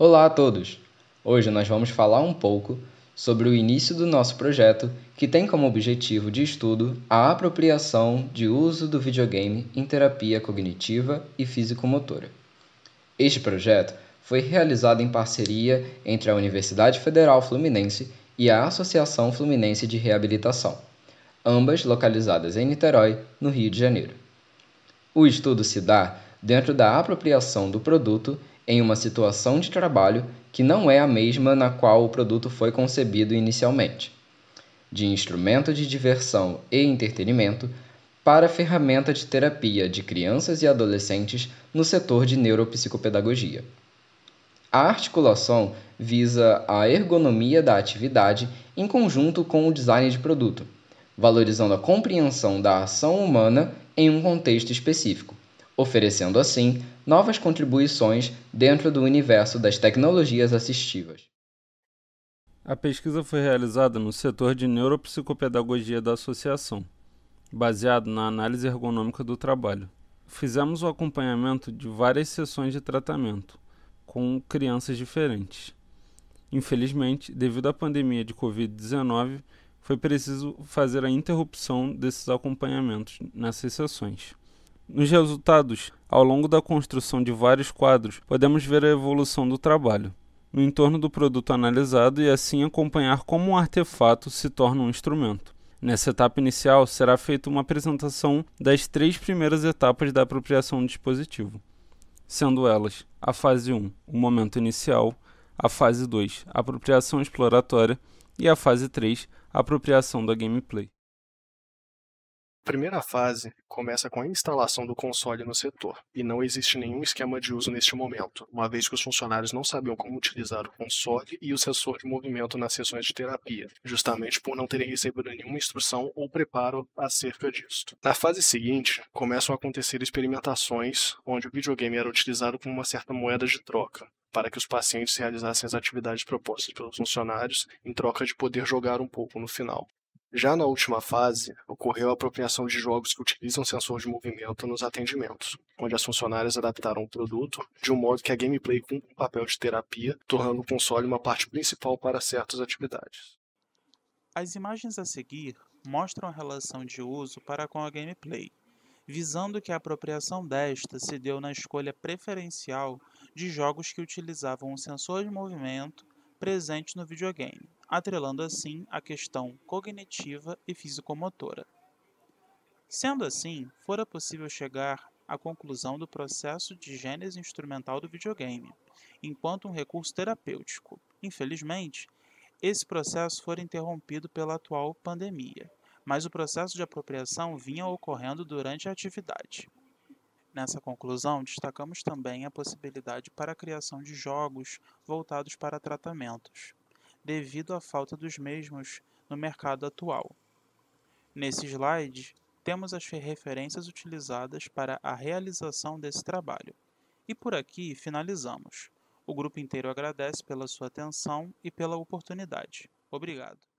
Olá a todos! Hoje nós vamos falar um pouco sobre o início do nosso projeto, que tem como objetivo de estudo a apropriação de uso do videogame em terapia cognitiva e físico-motora. Este projeto foi realizado em parceria entre a Universidade Federal Fluminense e a Associação Fluminense de Reabilitação, ambas localizadas em Niterói, no Rio de Janeiro. O estudo se dá dentro da apropriação do produto em uma situação de trabalho que não é a mesma na qual o produto foi concebido inicialmente, de instrumento de diversão e entretenimento para ferramenta de terapia de crianças e adolescentes no setor de neuropsicopedagogia. A articulação visa a ergonomia da atividade em conjunto com o design de produto, valorizando a compreensão da ação humana em um contexto específico oferecendo assim novas contribuições dentro do universo das tecnologias assistivas. A pesquisa foi realizada no setor de neuropsicopedagogia da associação, baseado na análise ergonômica do trabalho. Fizemos o acompanhamento de várias sessões de tratamento com crianças diferentes. Infelizmente, devido à pandemia de Covid-19, foi preciso fazer a interrupção desses acompanhamentos nessas sessões. Nos resultados, ao longo da construção de vários quadros, podemos ver a evolução do trabalho no entorno do produto analisado e assim acompanhar como um artefato se torna um instrumento. Nessa etapa inicial, será feita uma apresentação das três primeiras etapas da apropriação do dispositivo, sendo elas a fase 1, o momento inicial, a fase 2, a apropriação exploratória e a fase 3, a apropriação da gameplay. A primeira fase começa com a instalação do console no setor, e não existe nenhum esquema de uso neste momento, uma vez que os funcionários não sabiam como utilizar o console e o sensor de movimento nas sessões de terapia, justamente por não terem recebido nenhuma instrução ou preparo acerca disso. Na fase seguinte, começam a acontecer experimentações onde o videogame era utilizado como uma certa moeda de troca, para que os pacientes realizassem as atividades propostas pelos funcionários em troca de poder jogar um pouco no final. Já na última fase, ocorreu a apropriação de jogos que utilizam sensor de movimento nos atendimentos, onde as funcionárias adaptaram o produto de um modo que a gameplay cumpre um papel de terapia, tornando o console uma parte principal para certas atividades. As imagens a seguir mostram a relação de uso para com a gameplay, visando que a apropriação desta se deu na escolha preferencial de jogos que utilizavam o sensor de movimento presente no videogame atrelando assim a questão cognitiva e fisicomotora. Sendo assim, fora possível chegar à conclusão do processo de gênese instrumental do videogame, enquanto um recurso terapêutico. Infelizmente, esse processo foi interrompido pela atual pandemia, mas o processo de apropriação vinha ocorrendo durante a atividade. Nessa conclusão, destacamos também a possibilidade para a criação de jogos voltados para tratamentos, devido à falta dos mesmos no mercado atual. Nesse slide, temos as referências utilizadas para a realização desse trabalho. E por aqui finalizamos. O grupo inteiro agradece pela sua atenção e pela oportunidade. Obrigado.